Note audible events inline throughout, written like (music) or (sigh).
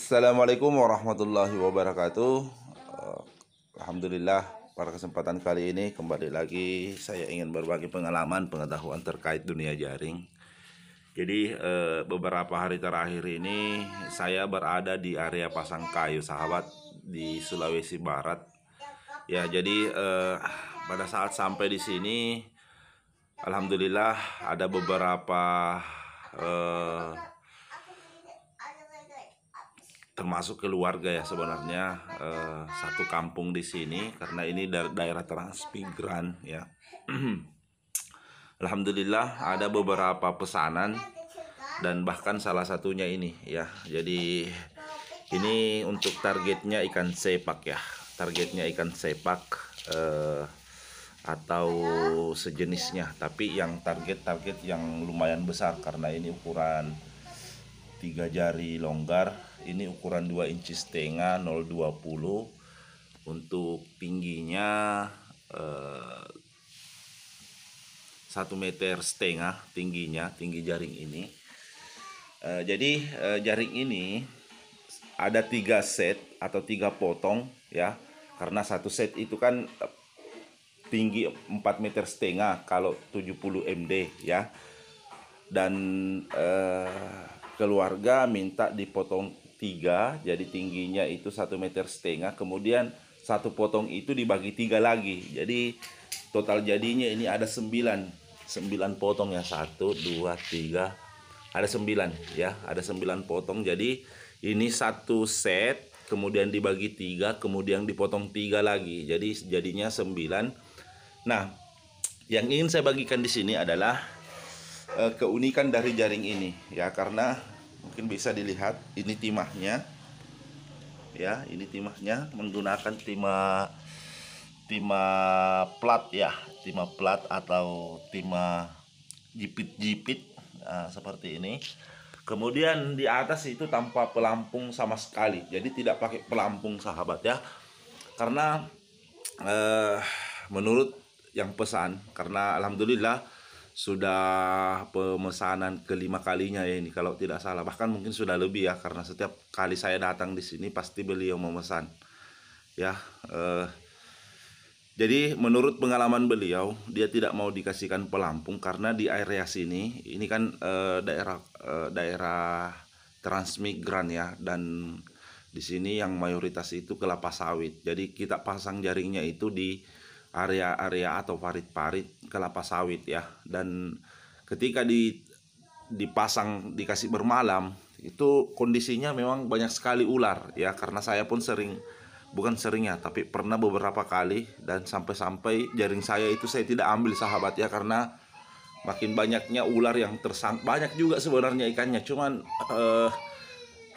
Assalamualaikum warahmatullahi wabarakatuh. Eh, alhamdulillah pada kesempatan kali ini kembali lagi saya ingin berbagi pengalaman pengetahuan terkait dunia jaring. Jadi eh, beberapa hari terakhir ini saya berada di area pasang kayu sahabat di Sulawesi Barat. Ya jadi eh, pada saat sampai di sini, alhamdulillah ada beberapa termasuk keluarga ya sebenarnya eh, satu kampung di sini karena ini dari daerah Transpigran ya (clears throat) Alhamdulillah ada beberapa pesanan dan bahkan salah satunya ini ya jadi ini untuk targetnya ikan sepak ya targetnya ikan sepak eh, atau sejenisnya tapi yang target-target yang lumayan besar karena ini ukuran tiga jari longgar ini ukuran 2 inci setengah 020 untuk tingginya eh, 1 meter setengah tingginya tinggi jaring ini eh, jadi eh, jaring ini ada tiga set atau tiga potong ya karena satu set itu kan tinggi 4 meter setengah kalau 70 MD ya dan eh, keluarga minta dipotong tiga jadi tingginya itu satu meter setengah kemudian satu potong itu dibagi tiga lagi jadi total jadinya ini ada sembilan sembilan potong ya satu dua tiga ada sembilan ya ada sembilan potong jadi ini satu set kemudian dibagi tiga kemudian dipotong tiga lagi jadi jadinya sembilan nah yang ingin saya bagikan di sini adalah eh, keunikan dari jaring ini ya karena mungkin bisa dilihat ini timahnya ya ini timahnya menggunakan timah timah plat ya timah plat atau timah jipit-jipit nah, seperti ini kemudian di atas itu tanpa pelampung sama sekali jadi tidak pakai pelampung sahabat ya karena eh, menurut yang pesan karena alhamdulillah sudah pemesanan kelima kalinya ya ini kalau tidak salah bahkan mungkin sudah lebih ya karena setiap kali saya datang di sini pasti beliau memesan ya uh, jadi menurut pengalaman beliau dia tidak mau dikasihkan pelampung karena di area sini ini kan uh, daerah uh, daerah transmigran ya dan di sini yang mayoritas itu kelapa sawit jadi kita pasang jaringnya itu di area-area atau parit-parit kelapa sawit ya dan ketika di dipasang dikasih bermalam itu kondisinya memang banyak sekali ular ya karena saya pun sering bukan seringnya tapi pernah beberapa kali dan sampai-sampai jaring saya itu saya tidak ambil sahabat ya karena makin banyaknya ular yang tersang banyak juga sebenarnya ikannya cuman eh,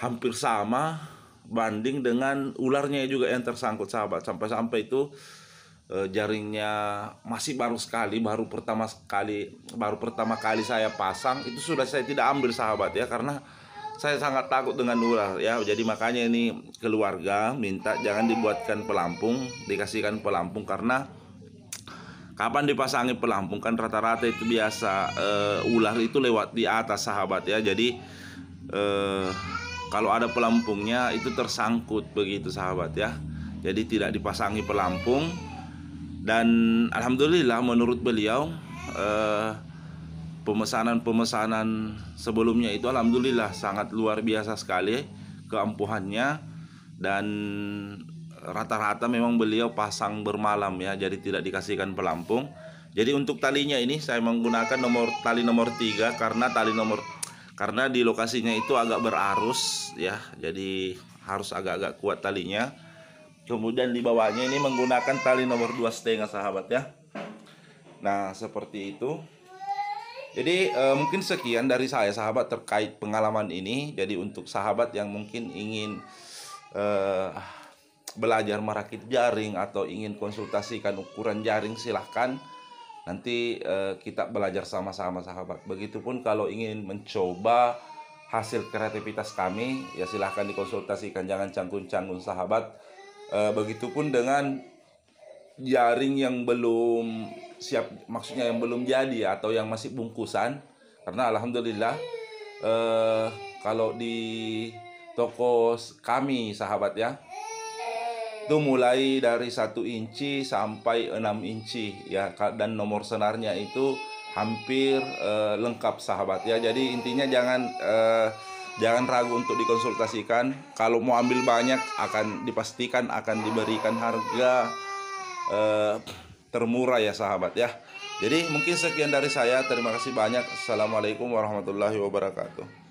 hampir sama banding dengan ularnya juga yang tersangkut sahabat sampai-sampai itu Eh, jaringnya masih baru sekali baru pertama sekali baru pertama kali saya pasang itu sudah saya tidak ambil sahabat ya karena saya sangat takut dengan ular ya jadi makanya ini keluarga minta jangan dibuatkan pelampung dikasihkan pelampung karena kapan dipasangi pelampung kan rata-rata itu biasa uh, ular itu lewat di atas sahabat ya jadi uh, kalau ada pelampungnya itu tersangkut begitu sahabat ya jadi tidak dipasangi pelampung dan alhamdulillah menurut beliau pemesanan eh, pemesanan-pemesanan sebelumnya itu alhamdulillah sangat luar biasa sekali keampuhannya dan rata-rata memang beliau pasang bermalam ya jadi tidak dikasihkan pelampung jadi untuk talinya ini saya menggunakan nomor tali nomor 3 karena tali nomor karena di lokasinya itu agak berarus ya jadi harus agak-agak kuat talinya Kemudian di bawahnya ini menggunakan tali nomor dua setengah sahabat ya. Nah, seperti itu. Jadi e, mungkin sekian dari saya sahabat terkait pengalaman ini. Jadi untuk sahabat yang mungkin ingin e, belajar merakit jaring atau ingin konsultasikan ukuran jaring silahkan. Nanti e, kita belajar sama-sama sahabat. Begitupun kalau ingin mencoba hasil kreativitas kami ya silahkan dikonsultasikan jangan canggung-canggung sahabat Eh, begitupun dengan jaring yang belum siap maksudnya yang belum jadi atau yang masih bungkusan karena alhamdulillah uh, kalau di toko kami sahabat ya itu mulai dari satu inci sampai 6 inci ya dan nomor senarnya itu hampir uh, lengkap sahabat ya jadi intinya jangan uh, jangan ragu untuk dikonsultasikan kalau mau ambil banyak akan dipastikan akan diberikan harga eh, termurah ya sahabat ya jadi mungkin sekian dari saya terima kasih banyak assalamualaikum warahmatullahi wabarakatuh